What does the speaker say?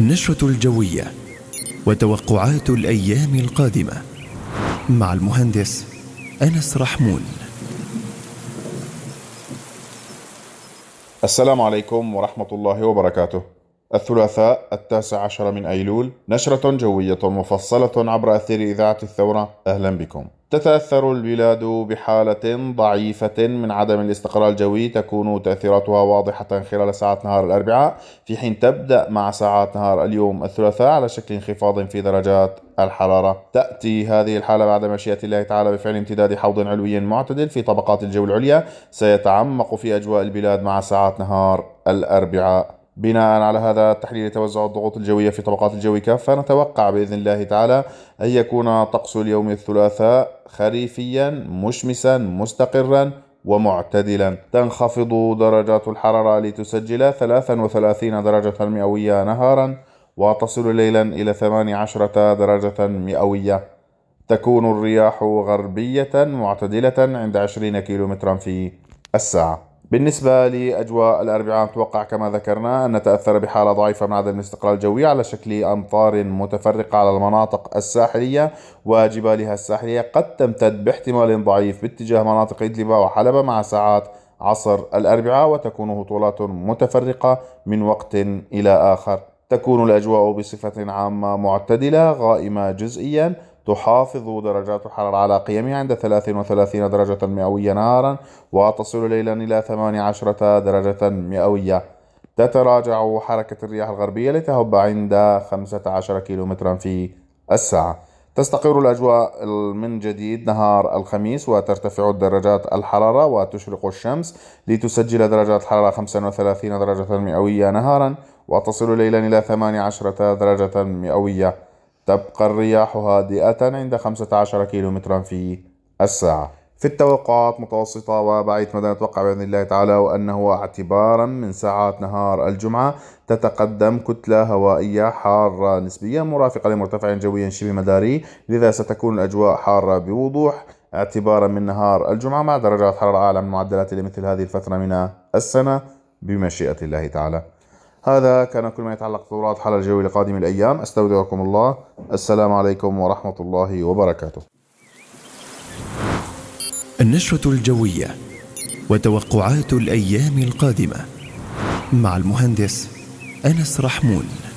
النشرة الجوية وتوقعات الأيام القادمة مع المهندس أنس رحمون السلام عليكم ورحمة الله وبركاته الثلاثاء التاسع عشر من أيلول نشرة جوية مفصلة عبر أثير إذاعة الثورة أهلا بكم تتأثر البلاد بحالة ضعيفة من عدم الاستقرار الجوي تكون تأثيراتها واضحة خلال ساعات نهار الأربعاء في حين تبدأ مع ساعات نهار اليوم الثلاثاء على شكل انخفاض في درجات الحرارة تأتي هذه الحالة بعد مشيئة الله تعالى بفعل امتداد حوض علوي معتدل في طبقات الجو العليا سيتعمق في أجواء البلاد مع ساعات نهار الأربعاء بناء على هذا التحليل توزع الضغوط الجوية في طبقات الجو كافة نتوقع بإذن الله تعالى أن يكون طقس اليوم الثلاثاء خريفيا مشمسا مستقرا ومعتدلا تنخفض درجات الحرارة لتسجل 33 درجة مئوية نهارا وتصل ليلا إلى 18 درجة مئوية تكون الرياح غربية معتدلة عند 20 كيلومترا في الساعة بالنسبة لأجواء الأربعاء متوقع كما ذكرنا أن نتأثر بحالة ضعيفة من عدم الاستقرار الجوي على شكل أمطار متفرقة على المناطق الساحلية وجبالها الساحلية قد تمتد باحتمال ضعيف باتجاه مناطق إدلب وحلب مع ساعات عصر الأربعاء وتكون هطولات متفرقة من وقت إلى آخر تكون الأجواء بصفة عامة معتدلة غائمة جزئيا تحافظ درجات الحرارة على قيمها عند 33 درجة مئوية نهارا وتصل ليلا إلى 18 درجة مئوية تتراجع حركة الرياح الغربية لتهب عند 15 كيلومترا في الساعة تستقر الأجواء من جديد نهار الخميس وترتفع درجات الحرارة وتشرق الشمس لتسجل درجات الحرارة 35 درجة مئوية نهارا وتصل ليلا إلى 18 درجة مئوية تبقى الرياح هادئة عند 15 كم في الساعة في التوقعات متوسطة وبعيد مدى نتوقع بإذن الله تعالى وأنه اعتبارا من ساعات نهار الجمعة تتقدم كتلة هوائية حارة نسبيا مرافقة لمرتفع جوي شبه مداري لذا ستكون الأجواء حارة بوضوح اعتبارا من نهار الجمعة مع درجات حرارة أعلى من معدلات لمثل هذه الفترة من السنة بمشيئة الله تعالى هذا كان كل ما يتعلق بتطورات الحالة الجوي لقادم الأيام أستودعكم الله السلام عليكم ورحمة الله وبركاته النشرة الجوية وتوقعات الأيام القادمة مع المهندس أنس رحمون